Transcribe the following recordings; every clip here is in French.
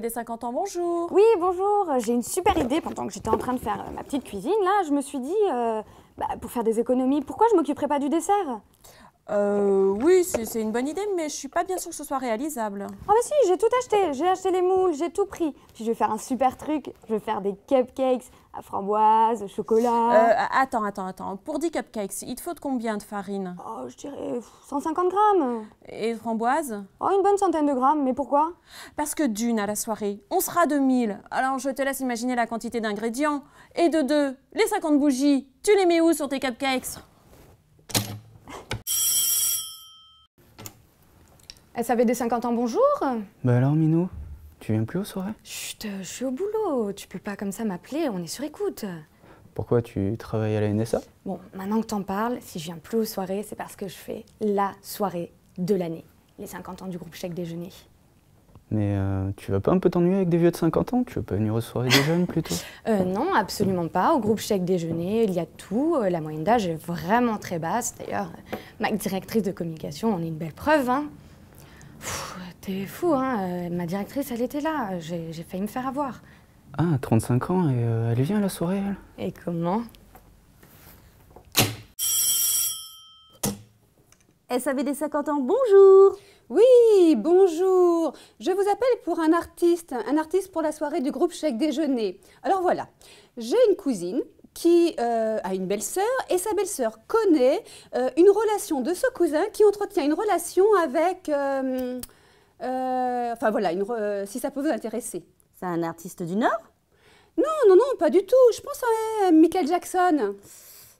des 50 ans, bonjour Oui, bonjour J'ai une super idée pendant que j'étais en train de faire euh, ma petite cuisine, là, je me suis dit, euh, bah, pour faire des économies, pourquoi je m'occuperais pas du dessert euh, oui, c'est une bonne idée, mais je suis pas bien sûr que ce soit réalisable. Ah oh bah si, j'ai tout acheté. J'ai acheté les moules, j'ai tout pris. Puis je vais faire un super truc. Je vais faire des cupcakes à framboise, au chocolat. Euh, attends, attends, attends. Pour 10 cupcakes, il te faut combien de farine Oh, je dirais 150 grammes. Et de framboise Oh, une bonne centaine de grammes. Mais pourquoi Parce que d'une à la soirée, on sera 2000. Alors je te laisse imaginer la quantité d'ingrédients. Et de deux, les 50 bougies, tu les mets où sur tes cupcakes Elle savait des 50 ans, bonjour Bah alors, Minou, tu viens plus aux soirées Chut, je suis au boulot. Tu peux pas comme ça m'appeler, on est sur écoute. Pourquoi tu travailles à la NSA Bon, maintenant que t'en parles, si je viens plus aux soirées, c'est parce que je fais la soirée de l'année. Les 50 ans du groupe Chèque Déjeuner. Mais euh, tu vas pas un peu t'ennuyer avec des vieux de 50 ans Tu veux pas venir aux soirées des jeunes plutôt euh, Non, absolument pas. Au groupe Chèque Déjeuner, il y a tout. Euh, la moyenne d'âge est vraiment très basse. D'ailleurs, ma directrice de communication en est une belle preuve. Hein. T'es fou, hein euh, Ma directrice, elle était là. J'ai failli me faire avoir. Ah, 35 ans, et euh, elle vient à la soirée, Et comment Elle des 50 ans, bonjour Oui, bonjour Je vous appelle pour un artiste, un artiste pour la soirée du groupe Chèque Déjeuner. Alors voilà, j'ai une cousine qui euh, a une belle-sœur et sa belle-sœur connaît euh, une relation de ce cousin qui entretient une relation avec... Euh, enfin voilà, une, si ça peut vous intéresser. C'est un artiste du Nord Non, non, non, pas du tout. Je pense à Michael Jackson.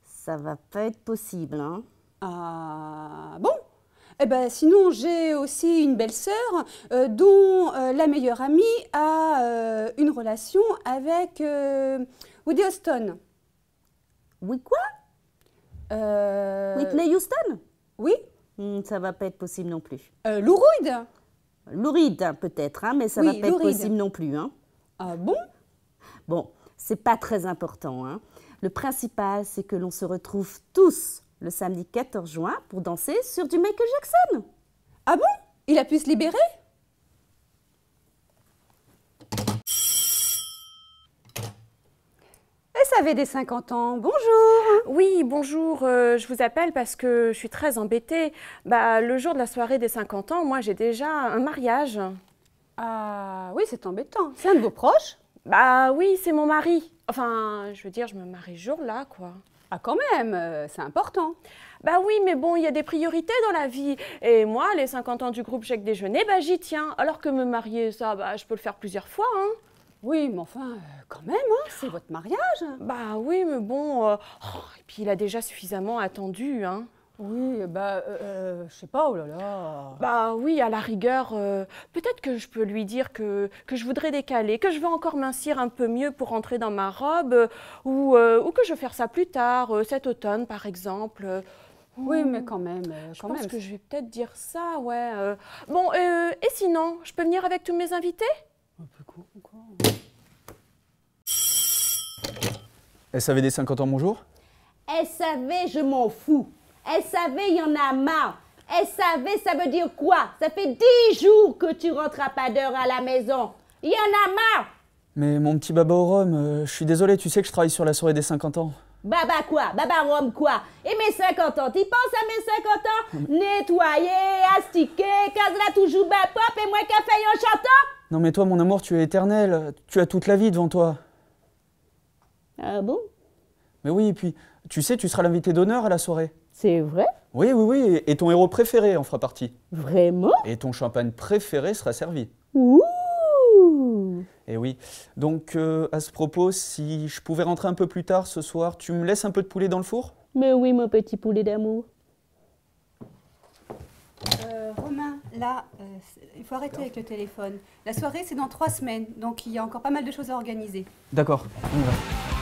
Ça va pas être possible, hein. Ah bon eh ben, sinon, j'ai aussi une belle-sœur dont la meilleure amie a une relation avec Woody Austin. Oui, quoi euh, Whitney Houston Oui. Hmm, ça va pas être possible non plus. Euh, Louride peut-être, hein, mais ça va pas être possible non plus. Hein. Ah bon Bon, c'est pas très important. Hein. Le principal, c'est que l'on se retrouve tous le samedi 14 juin pour danser sur du Michael Jackson. Ah bon Il a pu se libérer avez des 50 ans. Bonjour. Oui, bonjour. Euh, je vous appelle parce que je suis très embêtée. Bah, le jour de la soirée des 50 ans, moi, j'ai déjà un mariage. Ah oui, c'est embêtant. C'est un de vos proches Bah oui, c'est mon mari. Enfin, je veux dire, je me marie jour-là, quoi. Ah quand même, euh, c'est important. Bah oui, mais bon, il y a des priorités dans la vie. Et moi, les 50 ans du groupe que Déjeuner, bah j'y tiens. Alors que me marier, ça, bah je peux le faire plusieurs fois, hein. Oui, mais enfin, euh, quand même, hein, c'est votre mariage. Bah oui, mais bon, euh, oh, et puis il a déjà suffisamment attendu, hein. Oui, bah, euh, je sais pas, oh là là. Bah oui, à la rigueur, peut-être que je peux lui dire que, que je voudrais décaler, que je veux encore mincir un peu mieux pour rentrer dans ma robe, ou, ou, que je veux faire ça plus tard, cet automne par exemple. Oui, hmm. mais quand même. je pense que je vais peut-être dire ça, ouais. Bon, et sinon, je peux venir avec tous mes invités savait des 50 ans, bonjour savait, je m'en fous. savait il y en a marre. savait, ça veut dire quoi Ça fait 10 jours que tu rentres à pas d'heure à la maison. Il y en a marre Mais mon petit Baba au rhum, euh, je suis désolé, tu sais que je travaille sur la soirée des 50 ans. Baba quoi Baba rhum quoi Et mes 50 ans, tu penses à mes 50 ans Nettoyer, astiquer, casera toujours bas pop et moi café en chantant Non mais toi mon amour, tu es éternel, tu as toute la vie devant toi. Ah bon Mais oui, et puis, tu sais, tu seras l'invité d'honneur à la soirée. C'est vrai Oui, oui, oui, et ton héros préféré en fera partie. Vraiment Et ton champagne préféré sera servi. Ouh Eh oui. Donc, euh, à ce propos, si je pouvais rentrer un peu plus tard ce soir, tu me laisses un peu de poulet dans le four Mais oui, mon petit poulet d'amour. Euh, Romain, là, euh, il faut arrêter avec le téléphone. La soirée, c'est dans trois semaines, donc il y a encore pas mal de choses à organiser. D'accord, on va.